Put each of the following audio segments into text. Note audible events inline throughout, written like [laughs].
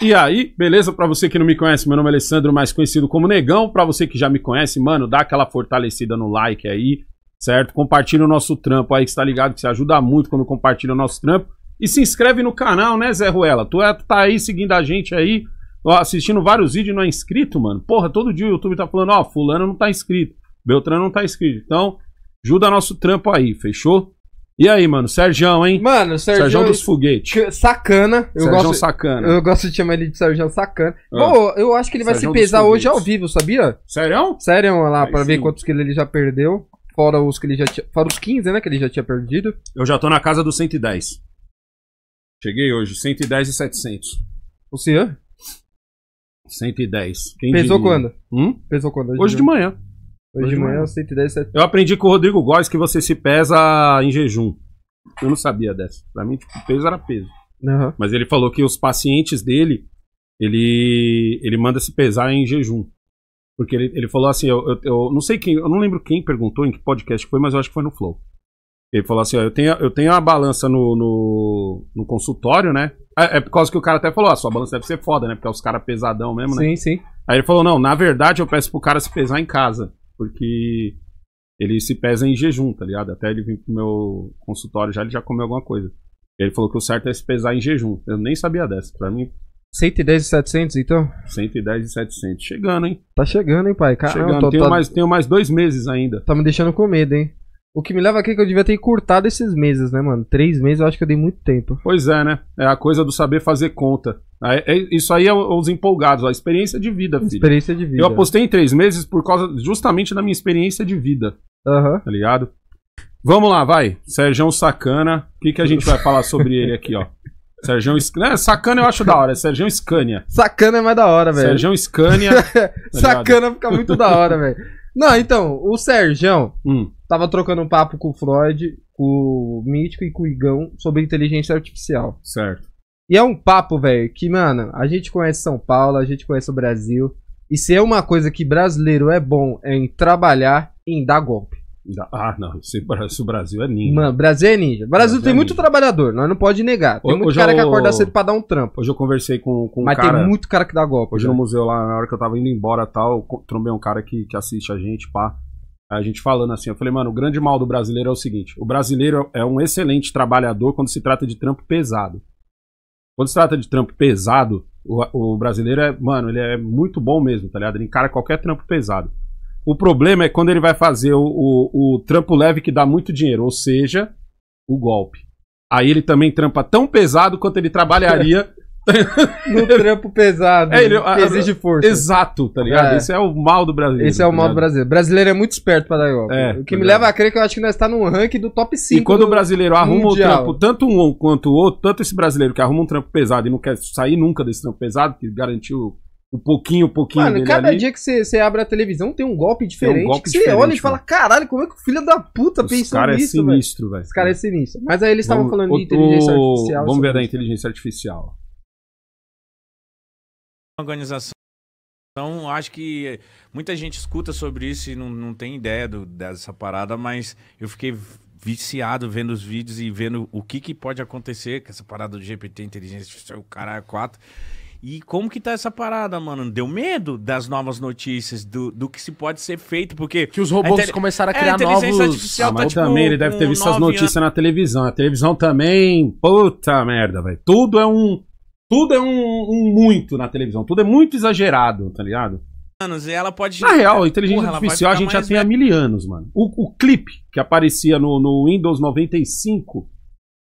E aí, beleza? Para você que não me conhece, meu nome é Alessandro, mais conhecido como Negão. Para você que já me conhece, mano, dá aquela fortalecida no like aí, certo? Compartilha o nosso trampo aí que está ligado, que você ajuda muito quando compartilha o nosso trampo. E se inscreve no canal, né, Zé Ruela? Tu é, tá aí seguindo a gente aí, ó, assistindo vários vídeos não é inscrito, mano? Porra, todo dia o YouTube tá falando, ó, fulano não tá inscrito, Beltrano não tá inscrito. Então, ajuda nosso trampo aí, fechou? E aí, mano, Serjão, hein? Mano, Sergião Sergião dos foguetes. Sacana. Eu gosto, sacana. Eu gosto de chamar ele de Sergião sacana. Ah. Bom, eu acho que ele vai se pesar hoje ao vivo, sabia? Sério? Sério, lá, aí pra sim. ver quantos quilos ele já perdeu. Fora os que ele já tinha. Fora os 15, né? Que ele já tinha perdido. Eu já tô na casa dos 110. Cheguei hoje, 110 e 700. O senhor? 110. Quem Pesou diria? quando? Hum? Pesou quando? Hoje, hoje de manhã. manhã. Hoje, Hoje de manhã, 110, 7... Eu aprendi com o Rodrigo Góes que você se pesa em jejum. Eu não sabia dessa. Pra mim, tipo, peso era peso. Uhum. Mas ele falou que os pacientes dele, ele, ele manda se pesar em jejum. Porque ele, ele falou assim, eu, eu, eu não sei quem, eu não lembro quem perguntou, em que podcast foi, mas eu acho que foi no Flow. Ele falou assim, ó, eu tenho, eu tenho a balança no, no, no, consultório, né? É, é por causa que o cara até falou, a sua balança deve ser foda, né? Porque é os caras pesadão mesmo, né? Sim, sim. Aí ele falou, não, na verdade eu peço pro cara se pesar em casa porque ele se pesa em jejum, tá ligado? Até ele vir pro meu consultório já, ele já comeu alguma coisa. Ele falou que o certo é se pesar em jejum. Eu nem sabia dessa. Pra mim. 110 e 700, então? 110 e 700. Chegando, hein? Tá chegando, hein, pai? Caramba, chegando. Tô, tenho, tá... mais, tenho mais dois meses ainda. Tá me deixando com medo, hein? O que me leva aqui é que eu devia ter curtado esses meses, né, mano? Três meses eu acho que eu dei muito tempo. Pois é, né? É a coisa do saber fazer conta. É, isso aí é os empolgados, a experiência de vida, filho. Experiência de vida. Eu apostei em três meses por causa justamente da minha experiência de vida. Aham. Uhum. Tá ligado? Vamos lá, vai. Sérgio Sacana. O que, que a gente vai falar sobre ele aqui, ó? Sérgio [laughs] Scania. Né, Sacana eu acho da hora. É Sérgio Scania. Sacana é mais da hora, velho. Sérgio Scania. [laughs] Tá Sacana fica muito da hora, velho. Não, então, o Sérgio. Hum tava trocando um papo com o Freud, com o Mítico e com o Igão sobre inteligência artificial. Certo. E é um papo, velho, que, mano, a gente conhece São Paulo, a gente conhece o Brasil. E se é uma coisa que brasileiro é bom, é em trabalhar e em dar golpe. Ah, não. Se, o Brasil é ninja. Mano, Brasil é ninja. Brasil, Brasil tem é muito ninja. trabalhador, nós não pode negar. Tem hoje, muito cara eu... que acorda cedo pra dar um trampo. Hoje eu conversei com, com um Mas cara. Mas tem muito cara que dá golpe. Hoje né? no museu lá, na hora que eu tava indo embora tal, trombei um cara que, que assiste a gente, pá a gente falando assim, eu falei, mano, o grande mal do brasileiro é o seguinte: o brasileiro é um excelente trabalhador quando se trata de trampo pesado. Quando se trata de trampo pesado, o, o brasileiro é, mano, ele é muito bom mesmo, tá ligado? Ele encara qualquer trampo pesado. O problema é quando ele vai fazer o, o, o trampo leve que dá muito dinheiro, ou seja, o golpe. Aí ele também trampa tão pesado quanto ele trabalharia [laughs] [laughs] no trampo pesado. É, ele, a, é, exige ah, força. Exato, tá ligado? É. Esse é o mal do brasileiro. Esse é tá o mal tá do brasileiro. Brasileiro é muito esperto pra dar golpe. É, o que tá me leva a crer que eu acho que nós está no ranking do top 5. E quando o brasileiro arruma mundial. o trampo, tanto um quanto o outro, tanto esse brasileiro que arruma um trampo pesado e não quer sair nunca desse trampo pesado, que garantiu um pouquinho, um pouquinho. Mano, cada ali. dia que você abre a televisão tem um golpe diferente. Um golpe você olha e né? fala, caralho, como é que o filho da puta Os pensou cara É sinistro, velho. Esse cara é sinistro. Mas aí eles estavam falando de inteligência o, artificial. Vamos ver da inteligência artificial organização. Então, acho que muita gente escuta sobre isso e não, não tem ideia do, dessa parada, mas eu fiquei viciado vendo os vídeos e vendo o que, que pode acontecer com essa parada do GPT, inteligência artificial, o caralho, 4. E como que tá essa parada, mano? Deu medo das novas notícias, do, do que se pode ser feito, porque... Que os robôs começaram a é, criar é, a inteligência novos... Artificial ah, tá, mas tá, também, ele deve ter visto as notícias anos. na televisão. A televisão também... Puta merda, velho. Tudo é um... Tudo é um, um, muito na televisão, tudo é muito exagerado, tá ligado? Anos, e ela pode. Na real, a inteligência Porra, artificial a gente já velho. tem há mil anos, mano. O, o clipe que aparecia no, no Windows 95,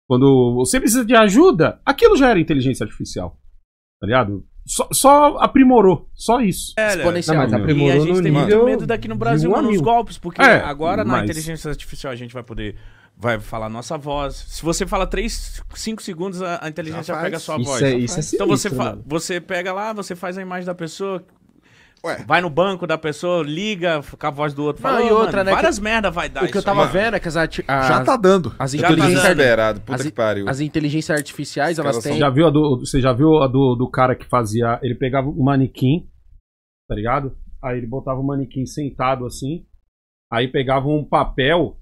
quando você precisa de ajuda, aquilo já era inteligência artificial, tá ligado? Só, só, aprimorou, só isso. É, Exponencial. Não, mas tá aprimorou e a gente tem muito medo daqui no Brasil, mano, golpes, porque é, agora mas... na inteligência artificial a gente vai poder vai falar nossa voz. Se você fala 3, 5 segundos, a, a inteligência já, já pega a sua isso voz. É, isso é então sinistro, então você, você pega lá, você faz a imagem da pessoa. Ué. Vai no banco da pessoa, liga com a voz do outro. Não, fala, e outra, mano, né, várias que... merda vai dar. O que eu tava vendo é que as, ati... Tá as... Já tá dando. As inteligências... Tá puta as... que pariu. As inteligências artificiais, elas têm... Você já viu a, do, você já viu a do, do cara que fazia... Ele pegava o um manequim, tá ligado? Aí ele botava o um manequim sentado assim. Aí pegava um papel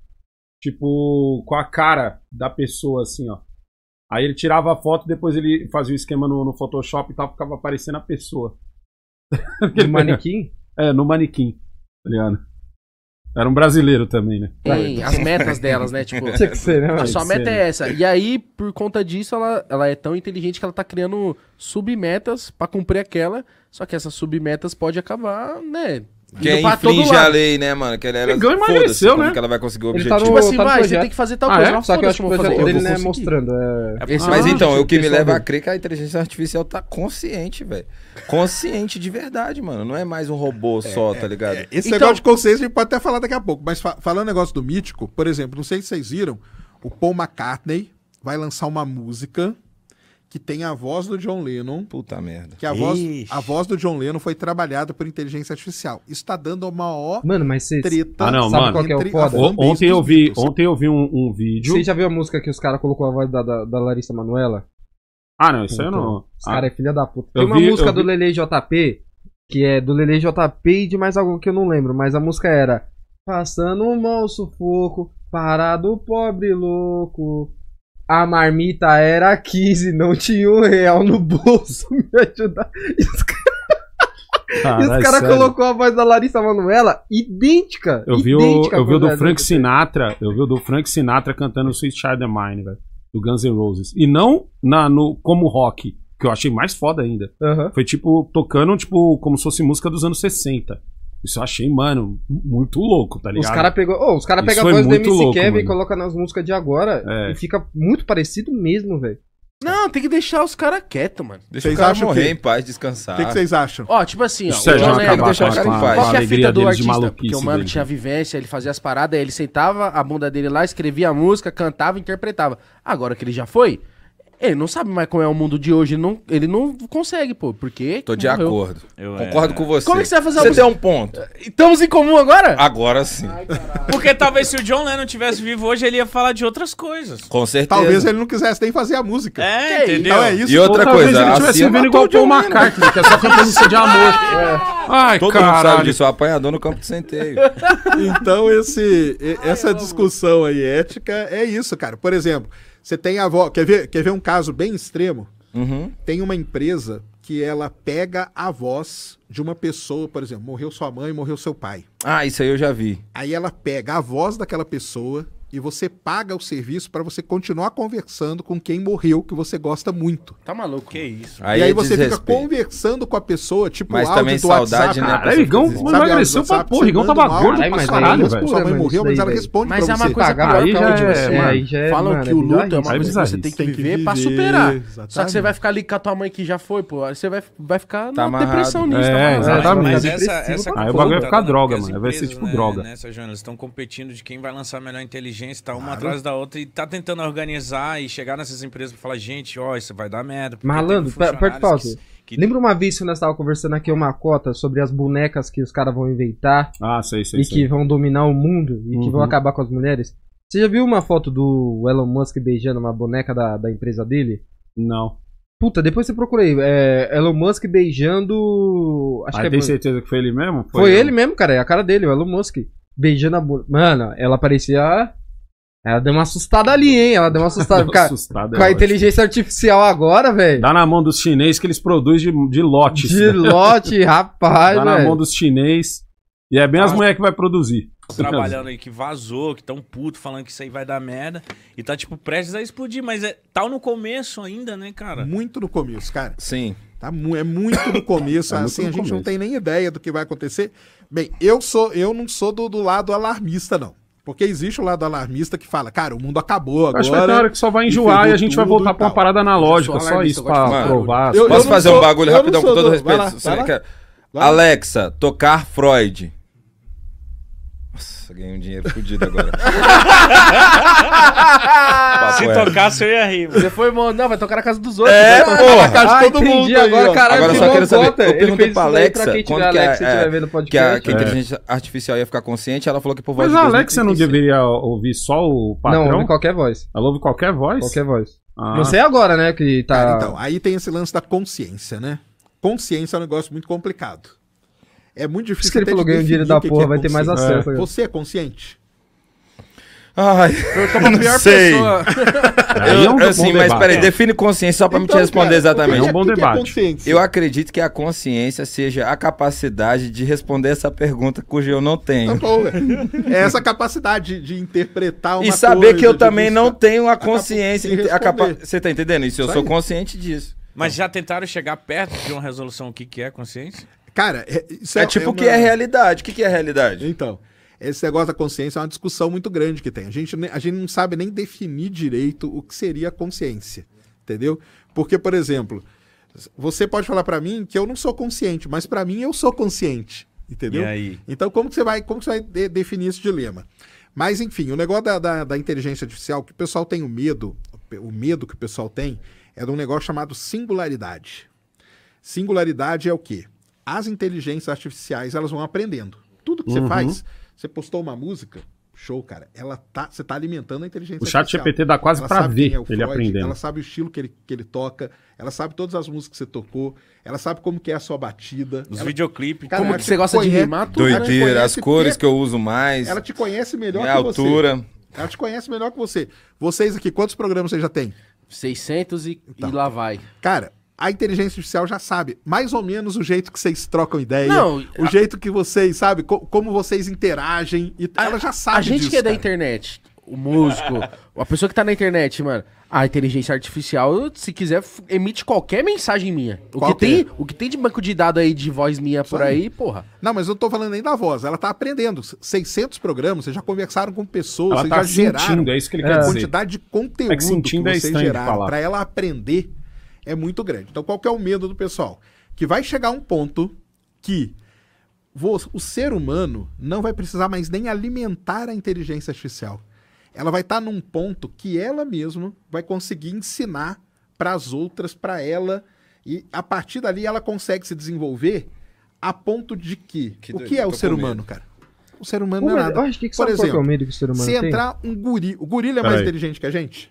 tipo, com a cara da pessoa, assim, ó. Aí ele tirava a foto, depois ele fazia o esquema no, no Photoshop e tal, ficava aparecendo a pessoa. [laughs] No manequim? É, no manequim, tá ligado? Era um brasileiro também, né? Tem as metas delas, né? Tipo, Tinha que ser, né, a sua meta é essa. E aí, por conta disso, ela, ela é tão inteligente que ela tá criando submetas para cumprir aquela. Só que essas submetas pode acabar, né? quem infringir a lei, né, mano? Que ela era, Mengão emagreceu, né? que ela vai conseguir o tá objetivo. Tá no, tipo assim, tá vai, você tem que fazer tal ah, é? coisa. É? Não, Só que eu acho que o projeto dele não é mostrando. É... ah, mas então, o que me leva a crer que a inteligência artificial tá consciente, velho. Consciente de verdade, mano. Não é mais um robô é, só, tá ligado? esse então... negócio de consciência a gente pode até falar daqui a pouco. Mas fa falando negócio do mítico, por exemplo, não sei se vocês viram, o Paul McCartney vai lançar uma música que tem a voz do John Lennon. Puta merda. Que a voz, a voz do John Lennon foi trabalhada por inteligência artificial. Isso tá dando uma maior mano, mas cês... treta. Ah, não, sabe mano. Qual é o foda? Ontem eu vi, ontem eu vi um, um vídeo. Você já viu a música que os caras colocou a voz da, da, da Larissa Manuela? Ah, não, isso então, eu não. Então, os ah. cara ah. é filha da puta. Tem uma vi, música do vi... Lele JP, que é do Lele JP e de mais algum que eu não lembro, mas a música era Passando um mal sufoco, parado pobre louco. A marmita era 15, não tinha um real no bolso [laughs] me ajudar. E os [laughs] caras cara colocou a voz da Larissa Manoela idêntica. Eu vi idêntica o, eu vi o do Frank Sinatra, eu vi o do Frank Sinatra cantando Sweet Child of Mine, velho, do Guns N' Roses. E não na no como rock, que eu achei mais foda ainda. Uhum. Foi tipo tocando tipo como se fosse música dos anos 60. Isso eu achei, mano, muito louco, tá ligado? Os caras pegou, oh, os cara pegam a voz do MC louco, Kevin mano. e colocam nas músicas de agora é. e fica muito parecido mesmo, velho. Não, tem que deixar os caras quietos, mano. Deixa vocês o cara morrer que... em paz, descansar. O que, que, vocês acham? Ó, tipo assim, ó. Sérgio é o John deixar os caras em paz. Qual que é a fita do artista? Porque o mano dele. tinha vivência, ele fazia as paradas, ele sentava a bunda dele lá, escrevia a música, cantava, interpretava. Agora que ele já foi, ele não sabe mais como é o mundo de hoje, ele não, ele não consegue, pô, porque. Tô de morreu. acordo. Eu é. Concordo é... com você. Como é que você vai fazer Você deu assim? um ponto. É, estamos em comum agora? Agora sim. Ai, [laughs] porque talvez se o John Lennon tivesse vivo hoje, ele ia falar de outras coisas. Com certeza. Talvez ele não quisesse nem fazer a música. É, entendeu? Então é isso. E outra Ou coisa, ele tivesse vivendo igual o Paul McCartney, que é só fantasia de amor. [laughs] É. Ai, Todo caralho. mundo sabe disso, apanhador no campo de centeio. então esse, essa discussão aí ética é isso, cara. Por exemplo, você tem a voz, Quer ver, quer ver um caso bem extremo? Uhum. Tem uma empresa que ela pega a voz de uma pessoa, por exemplo, morreu sua mãe, morreu seu pai. Ah, isso aí eu já vi. Aí ela pega a voz daquela pessoa e você paga o serviço para você continuar conversando com quem morreu que você gosta muito. Tá maluco? Que isso? Aí e aí é você desrespeito. fica conversando com a pessoa, tipo Mas áudio também do saudade, WhatsApp. né? Cara, Igão emagreceu pra porra. Rigão tava gordo pra caralho, velho. Sua mãe morreu, mas ela responde mas é uma coisa que a de é, você. É, é Falam que o luto é uma coisa que você tem que viver pra superar. Só que você vai ficar ali com a tua mãe que já foi, pô. Você vai ficar tá na depressão nisso. É, tá exatamente. Aí o bagulho vai ficar tá droga, mano. Vai ser tipo né, droga. Essas, né, Jonas, estão competindo de quem vai lançar a melhor inteligência agência, tá uma claro. atrás da outra e tá tentando organizar e chegar nessas empresas pra falar, gente, ó, isso vai dar merda. Malandro, perde pausa. Que... Lembra uma vez que nós estávamos conversando aqui uma cota sobre as bonecas que os caras vão inventar? Ah, sei, sei. E sei. que vão dominar o mundo e uhum. que vão uhum. acabar com as mulheres? Você já viu uma foto do Elon Musk beijando uma boneca da, da empresa dele? Não. Puta, depois você procura aí. É, Elon Musk beijando. Acho ah, que é tem certeza que foi ele mesmo? Foi, foi ele mesmo, cara. É a cara dele, o Elon Musk. Beijando a. Mano, ela parecia ela deu uma assustada ali, hein? Ela deu uma assustada. Deu [laughs] assustada é com a, inteligência artificial agora, velho. Dá na mão dos chineses que eles produzem de, de lotes. De né? [laughs] lote, rapaz, Dá véio. na mão dos chineses. E é bem as tá. mulheres que vai produzir. Trabalhando aí, que vazou, que tão puto, falando que isso aí vai dar merda. E tá, tipo, prestes a explodir. Mas é tal tá no começo ainda, né, cara? Muito no começo, cara. Sim. Tá, é muito no começo, [laughs] é assim, no a gente começo. não tem nem ideia do que vai acontecer. Bem, eu sou, eu não sou do, do lado alarmista, não. Porque existe o lado alarmista que fala, cara, o mundo acabou agora. Acho que vai ter hora que só vai enjoar e, e a gente vai voltar pra uma parada analógica, só, só isso pra provar. Eu, eu Posso fazer sou, um bagulho rapidão com todo do... respeito? Vai lá, vai lá. Alexa, tocar Freud. Nossa, ganhei um dinheiro fodido agora. [laughs] Se é. tocasse, eu ia rir. Você foi, mano. Não, vai tocar na casa dos outros. É, vai Na casa de ah, todo mundo. Agora, aí, caralho, agora só quero saber. Conta. Eu perguntei pra Alexa pra quando que, é, Alexa, é, podcast, que a, que a é. inteligência artificial ia ficar consciente. Ela falou que por voz Mas a Alexa não deveria ouvir só o padrão? Não, ouve qualquer voz. Ela ouve qualquer voz? Qualquer voz. Ah. Não sei agora, né? Que tá. Cara, então, aí tem esse lance da consciência, né? Consciência é um negócio muito complicado. É muito difícil. Se ele falou um dinheiro da porra, é vai ter mais acesso. É. Você é consciente? Ai, eu tô a [laughs] pior sei. pessoa. Eu é um é assim, bom mas peraí, define consciência só pra então, me te então, responder cara, exatamente. É-, é um bom é debate. eu acredito que a consciência seja a capacidade de responder essa pergunta cuja eu não tenho. Então, é essa capacidade de interpretar uma E saber coisa, que eu também não tenho a consciência. A capa... Você tá entendendo isso? Eu sou consciente disso. Mas já tentaram chegar perto de uma resolução o que, que é consciência? Cara, é, isso é, é tipo é o é uma... que é realidade. O que, que é realidade? Então, esse negócio da consciência é uma discussão muito grande que tem. A gente, a gente não sabe nem definir direito o que seria a consciência, entendeu? Porque, por exemplo, você pode falar para mim que eu não sou consciente, mas para mim eu sou consciente, entendeu? Então, como que você vai, como que você vai de, definir esse dilema? Mas, enfim, o negócio da, da, da inteligência artificial, que o pessoal tem o medo, o medo que o pessoal tem, é de um negócio chamado singularidade. Singularidade é o quê? as inteligências artificiais elas vão aprendendo. Tudo que uhum. você faz, você postou uma música, show, cara. Ela tá, você tá alimentando a inteligência o artificial. O chat GPT dá quase para ver é ele Freud, aprendendo. Ela sabe o estilo que ele, que ele toca, ela sabe todas as músicas que você tocou, ela sabe como que é a sua batida. Os ela... videoclipes. Cara, como que você gosta conhece, de rimar? Tudo, Doideira, as cores que eu uso mais. Ela te conhece melhor minha que altura. você. Ela te conhece melhor que você. Vocês aqui, quantos programas vocês já tem? 600 e, então, e lá vai. Cara, a inteligência artificial já sabe mais ou menos o jeito que vocês trocam ideia, Não, o a... jeito que vocês, sabe, co como vocês interagem. E a, ela já sabe. A gente disso, que é cara. da internet, o músico, [laughs] a pessoa que tá na internet, mano. A inteligência artificial, se quiser, emite qualquer mensagem minha. O, que tem, o que tem de banco de dados aí de voz minha por aí, porra. Não, mas eu tô falando nem da voz. Ela tá aprendendo. 600 programas, vocês já conversaram com pessoas, ela vocês tá já sentindo, geraram. É isso que ele quer é. dizer. quantidade de conteúdo é que, que é vocês geraram para ela aprender é muito grande. Então, qual que é o medo do pessoal? Que vai chegar um ponto que o ser humano não vai precisar mais nem alimentar a inteligência artificial. Ela vai estar tá num ponto que ela mesma vai conseguir ensinar para as outras, para ela, e a partir dali ela consegue se desenvolver a ponto de que, que o que é o ser humano, cara? O ser humano não é nada. Por é exemplo, se entrar um guri, o gorila é mais inteligente que a gente?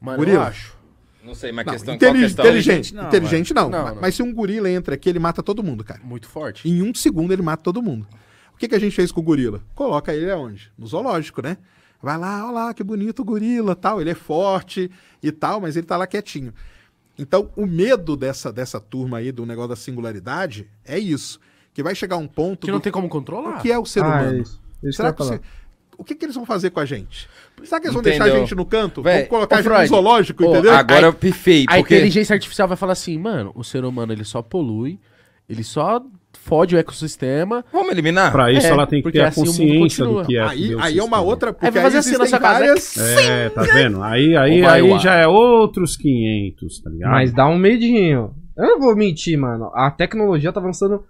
Mas gorila. eu acho. Não sei, mas não, questão, intelig questão? Inteligente, não, inteligente não, não, mas, mas, se um gorila entra aqui, ele mata todo mundo, cara. Muito forte. Em um segundo ele mata todo mundo. O que, que a gente fez com o gorila? Coloca ele aonde? No zoológico, né? Vai lá, olha lá, que bonito o gorila, tal, ele é forte e tal, mas ele tá lá quietinho. Então, o medo dessa, dessa turma aí do negócio da singularidade é isso. Que vai chegar um ponto. Que não do, tem como controlar. O que é o ser ah, humano? É isso, isso Será que, que você, o que, que, eles vão fazer com a gente? Será que eles vão deixar a gente no canto? Véi, vão colocar ô, a gente no zoológico, entendeu? Agora a, eu pifei. Porque... A inteligência artificial vai falar assim, mano, o ser humano ele só polui, ele só fode o ecossistema. Vamos eliminar? Pra isso é, ela tem que ter a assim consciência do que é. Aí, aí é uma outra. Porque é, fazer assim na né? várias... casa. É, tá vendo? Aí, aí, aí já é outros 500, tá ligado? Mas dá um medinho. Eu não vou mentir, mano. A tecnologia tá avançando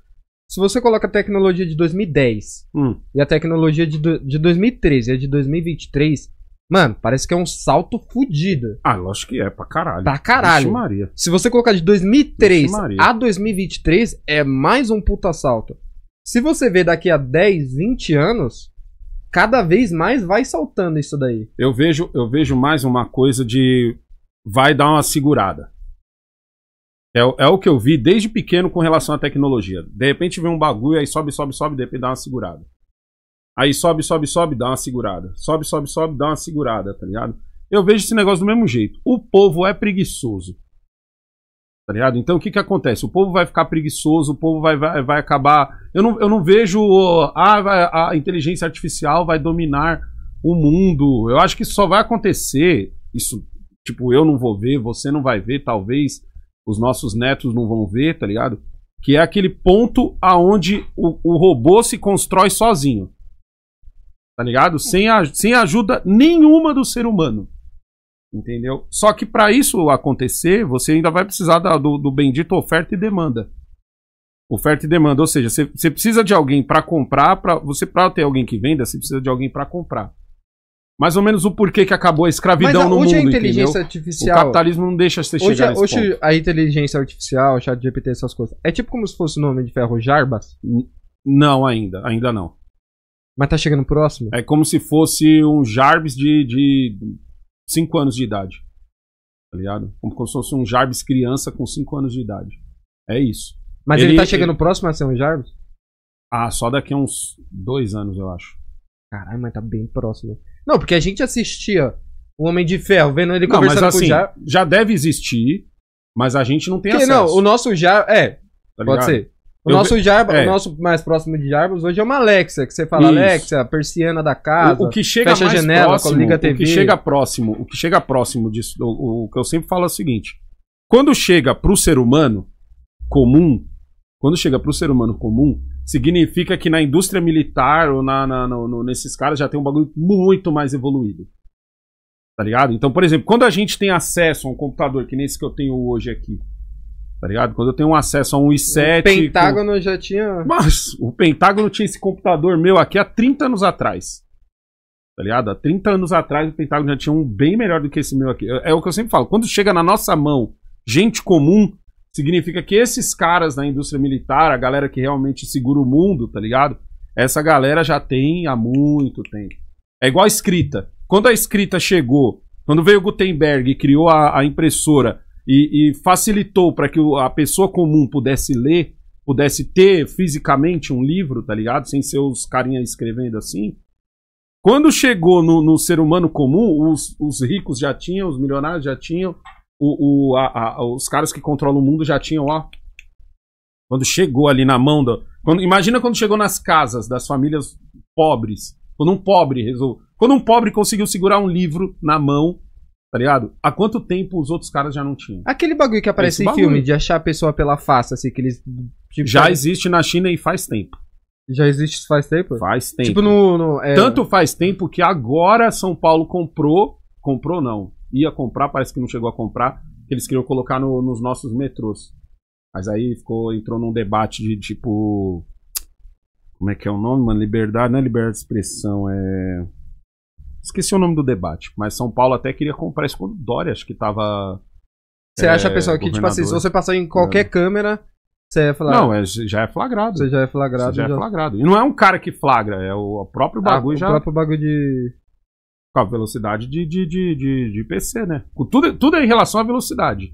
se você coloca a tecnologia de 2010 hum. e a tecnologia de, do, de 2013 e a de 2023, mano, parece que é um salto fodido. Ah, lógico que é, pra caralho. Pra caralho. Vixe Maria. Se você colocar de 2003 a 2023, é mais um puta salto. Se você ver daqui a 10, 20 anos, cada vez mais vai saltando isso daí. Eu vejo, eu vejo mais uma coisa de vai dar uma segurada. É, é, o que eu vi desde pequeno com relação à tecnologia. De repente vem um bagulho, aí sobe, sobe, sobe, de repente dá uma segurada. Aí sobe, sobe, sobe, dá uma segurada. Sobe, sobe, sobe, dá uma segurada, tá ligado? Eu vejo esse negócio do mesmo jeito. O povo é preguiçoso. Tá ligado? Então o que que acontece? O povo vai ficar preguiçoso, o povo vai, vai, vai acabar. Eu não, eu não vejo. Ah, a inteligência artificial vai dominar o mundo. Eu acho que isso só vai acontecer. Isso, tipo, eu não vou ver, você não vai ver, talvez os nossos netos não vão ver, tá ligado? Que é aquele ponto aonde o, o robô se constrói sozinho. Tá ligado? Sem, a, sem ajuda nenhuma do ser humano. Entendeu? Só que para isso acontecer, você ainda vai precisar da, do, do bendito oferta e demanda. Oferta e demanda, ou seja, você, você precisa de alguém para comprar, para você para ter alguém que venda, você precisa de alguém para comprar mais ou menos o porquê que acabou a escravidão Mas, no hoje mundo, a inteligência entendeu? artificial... O capitalismo não deixa você hoje, chegar Hoje ponto. a inteligência artificial, o chat GPT, essas coisas, é tipo como se fosse o nome de ferro Jarbas? Não, ainda. Ainda não. Mas tá chegando próximo? É como se fosse um Jarbas de 5 anos de idade. Tá ligado? Como se fosse um Jarbas criança com 5 anos de idade. É isso. Mas ele, ele tá chegando ele... próximo a ser um Jarbas? Ah, só daqui a uns dois anos, eu acho. Caralho, mas tá bem próximo. Não, porque a gente assistia o Homem de Ferro, vendo ele não, conversando mas, assim, com o assim, Jar. Já deve existir, mas a gente não tem porque, acesso. Não, o nosso Jar. É, tá pode ser. O eu nosso, ve... Jarba, é. o nosso mais próximo de Jarbas hoje é uma Alexa, que você fala Isso. Alexa, persiana da casa, o, o que chega fecha mais a janela, próximo, liga a TV. O que chega próximo, o que chega próximo disso, o, o que eu sempre falo é o seguinte: quando chega para o ser humano comum, quando chega para o ser humano comum, significa que na indústria militar ou na, na no, no, nesses caras já tem um bagulho muito mais evoluído. Tá ligado? Então, por exemplo, quando a gente tem acesso a um computador que nem esse que eu tenho hoje aqui, tá ligado? Quando eu tenho acesso a um i7. O Pentágono com... já tinha. Mas o Pentágono tinha esse computador meu aqui há 30 anos atrás. Tá ligado? Há 30 anos atrás o Pentágono já tinha um bem melhor do que esse meu aqui. É, é o que eu sempre falo. Quando chega na nossa mão gente comum, significa que esses caras da indústria militar, a galera que realmente segura o mundo, tá ligado? Essa galera já tem há muito tempo. É igual a escrita. Quando a escrita chegou, quando veio Gutenberg e criou a, a impressora e, e facilitou para que o, a pessoa comum pudesse ler, pudesse ter fisicamente um livro, tá ligado? Sem ser os carinhas escrevendo assim. Quando chegou no, no ser humano comum, os, os ricos já tinham, os milionários já tinham, o, o, a, a, os caras que controlam o mundo já tinham, ó. Quando chegou ali na mão da. Quando, imagina quando chegou nas casas das famílias pobres. Quando um pobre resolveu. Quando um pobre conseguiu segurar um livro na mão, tá ligado? Há quanto tempo os outros caras já não tinham? Aquele bagulho que aparece Esse em bagulho. filme, de achar a pessoa pela face, assim, que eles. Tipo, já existe na China e faz tempo. Já existe faz tempo? Faz tipo, tempo. Tipo no. no é... Tanto faz tempo que agora São Paulo comprou. Comprou não ia comprar, parece que não chegou a comprar, que eles queriam colocar no, nos nossos metrôs. Mas aí ficou, entrou num debate de tipo. Como é que é o nome, mano? Liberdade, não é liberdade de expressão, é. Esqueci o nome do debate, mas São Paulo até queria comprar isso quando o Dória, acho que tava. Você é, acha, pessoal, que, tipo assim, se você passar em qualquer é. câmera, você ia falar. Não, é, já é flagrado. Você já é flagrado. Você já, é já, é flagrado. E não é um cara que flagra, é o, próprio ah, bagulho ah, já. O próprio bagulho de. Com a velocidade de, de, de, de, de PC, né? tudo, tudo é em relação à velocidade.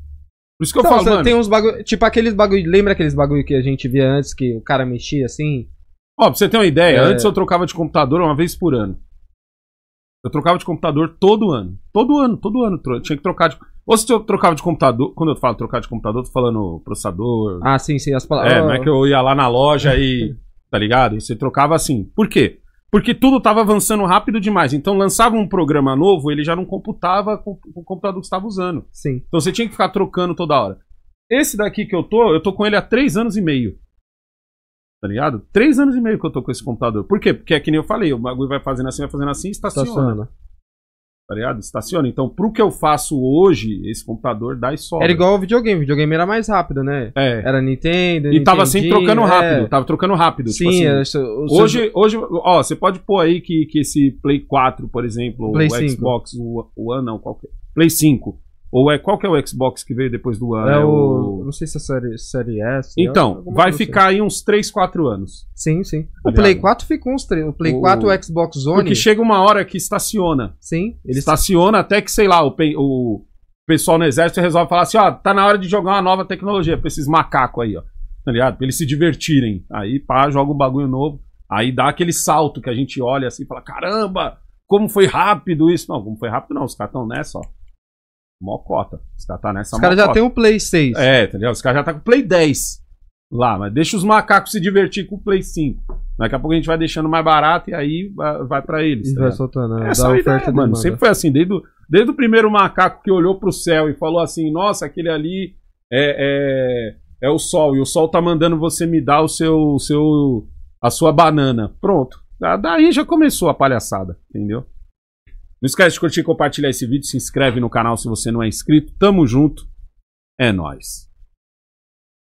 Por isso que eu então, falo, Tem uns bagulho. Tipo aqueles bagulho. Lembra aqueles bagulho que a gente via antes que o cara mexia assim? Ó, pra você ter uma ideia, é... antes eu trocava de computador uma vez por ano. Eu trocava de computador todo ano. Todo ano, todo ano. Tinha que trocar de. Ou se eu trocava de computador. Quando eu falo trocar de computador, eu tô falando processador. Ah, sim, sim, as palavras. É, ah. não é que eu ia lá na loja e. tá ligado? você trocava assim. Por quê? Porque tudo estava avançando rápido demais. Então lançava um programa novo, ele já não computava com, o computador que estava usando. Sim. Então você tinha que ficar trocando toda hora. Esse daqui que eu tô, eu tô com ele há três anos e meio. Tá ligado? Três anos e meio que eu tô com esse computador. Por quê? Porque é que nem eu falei, o bagulho vai fazendo assim, vai fazendo assim e estaciona. estaciona tá ligado? Estaciona. Então, pro que eu faço hoje, esse computador dá e sobra. Era igual o videogame. O videogame era mais rápido, né? É. Era Nintendo, E tava sempre trocando é. rápido. É. Tava trocando rápido. Tipo Sim, tipo assim, era, hoje, seu... hoje, ó, você pode pôr aí que, que esse Play 4, por exemplo, Play o 5. Xbox, o, o One, não, qualquer. É? Play 5. Ou é qual que é o Xbox que veio depois do ano? É, é o, o, Não sei se é série, série S. Né? Então, é vai ficar sei. Assim. aí uns 3, 4 anos. Sim, sim. o Play 4 ficou uns 3. O Play o... 4 o Xbox One. Porque chega uma hora que estaciona. Sim. Ele estaciona até que, sei lá, o, o pessoal no exército resolve falar assim: ó, tá na hora de jogar uma nova tecnologia pra esses macacos aí, ó. Tá ligado? Pra eles se divertirem. Aí, pá, joga um bagulho novo. Aí dá aquele salto que a gente olha assim e fala: caramba, como foi rápido isso. Não, como foi rápido não, os caras tão nessa, ó Mocota. Os caras tá nessa Os caras já tem o Play 6. É, entendeu? Os caras já tá com o Play 10 lá, mas deixa os macacos se divertir com o Play 5. Daqui a pouco a gente vai deixando mais barato e aí vai para eles. E tá vai soltando. Né? É essa a ideia, mano. Demanda. Sempre foi assim, desde o, desde o primeiro macaco que olhou pro céu e falou assim, nossa, aquele ali é, é, é o sol, e o sol tá mandando você me dar o seu, o seu a sua banana. Pronto. Daí já começou a palhaçada, entendeu? Não esquece de curtir, compartilhar esse vídeo, se inscreve no canal se você não é inscrito. Tamo junto. É nós.